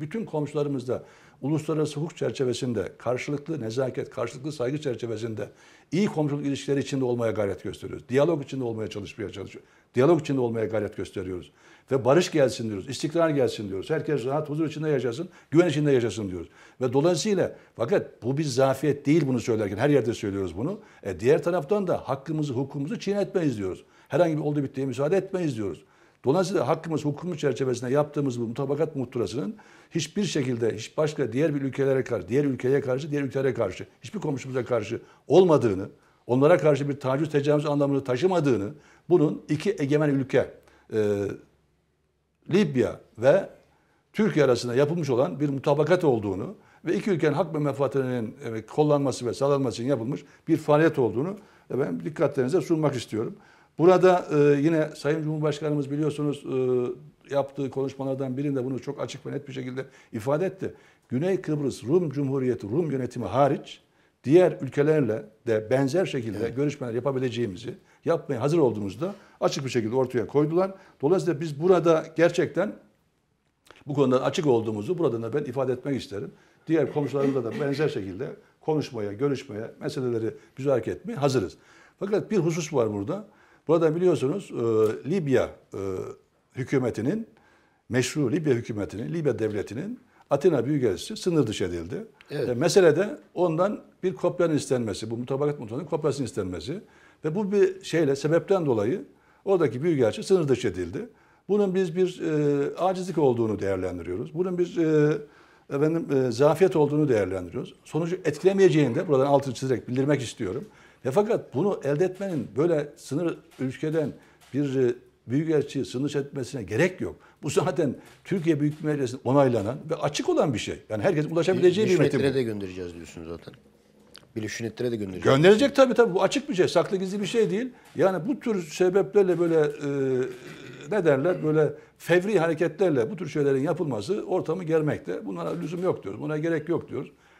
bütün komşularımızda uluslararası hukuk çerçevesinde karşılıklı nezaket, karşılıklı saygı çerçevesinde iyi komşuluk ilişkileri içinde olmaya gayret gösteriyoruz. Diyalog içinde olmaya çalışmaya çalışıyoruz. Diyalog içinde olmaya gayret gösteriyoruz. Ve barış gelsin diyoruz, istikrar gelsin diyoruz. Herkes rahat, huzur içinde yaşasın, güven içinde yaşasın diyoruz. Ve dolayısıyla fakat bu bir zafiyet değil bunu söylerken her yerde söylüyoruz bunu. E, diğer taraftan da hakkımızı, hukukumuzu çiğnetmeyiz diyoruz. Herhangi bir oldu bittiğe müsaade etmeyiz diyoruz. Dolayısıyla hakkımız, hukukumuz çerçevesinde yaptığımız bu mutabakat muhtırasının hiçbir şekilde hiç başka diğer bir ülkelere karşı, diğer ülkeye karşı, diğer ülkelere karşı, hiçbir komşumuza karşı olmadığını, onlara karşı bir taciz, tecavüz anlamını taşımadığını, bunun iki egemen ülke, e, Libya ve Türkiye arasında yapılmış olan bir mutabakat olduğunu ve iki ülkenin hak ve menfaatlerinin kollanması ve sağlanması için yapılmış bir faaliyet olduğunu ben dikkatlerinize sunmak istiyorum. Burada e, yine Sayın Cumhurbaşkanımız biliyorsunuz e, yaptığı konuşmalardan birinde bunu çok açık ve net bir şekilde ifade etti. Güney Kıbrıs Rum Cumhuriyeti, Rum yönetimi hariç diğer ülkelerle de benzer şekilde evet. görüşmeler yapabileceğimizi, yapmaya hazır olduğumuzda açık bir şekilde ortaya koydular. Dolayısıyla biz burada gerçekten bu konuda açık olduğumuzu buradan da ben ifade etmek isterim. Diğer komşularımızla da benzer şekilde konuşmaya, görüşmeye, meseleleri güzel etmeye hazırız. Fakat bir husus var burada. Burada biliyorsunuz e, Libya e, hükümetinin, meşru Libya hükümetinin, Libya devletinin Atina Büyükelçisi sınır dışı edildi. Evet. E, mesele de ondan bir kopyanın istenmesi, bu mutabakat mutluluğunun kopyasının istenmesi ve bu bir şeyle sebepten dolayı oradaki büyükelçi sınır dışı edildi. Bunun biz bir e, acizlik olduğunu değerlendiriyoruz. Bunun bir e, efendim e, zafiyet olduğunu değerlendiriyoruz. Sonucu etkilemeyeceğini de buradan altını çizerek bildirmek istiyorum. Ve fakat bunu elde etmenin böyle sınır ülkeden bir e, büyükelçiyi sınır etmesine gerek yok. Bu zaten Türkiye Büyük Meclisi'nin onaylanan ve açık olan bir şey. Yani herkes ulaşabileceği bir, bir metin. de göndereceğiz diyorsunuz zaten. Birleşmiş Milletler'e de gönderecek. Gönderecek tabii tabii. Bu açık bir şey. Saklı gizli bir şey değil. Yani bu tür sebeplerle böyle e, ne derler böyle fevri hareketlerle bu tür şeylerin yapılması ortamı germekte. Bunlara lüzum yok diyoruz. Buna gerek yok diyoruz.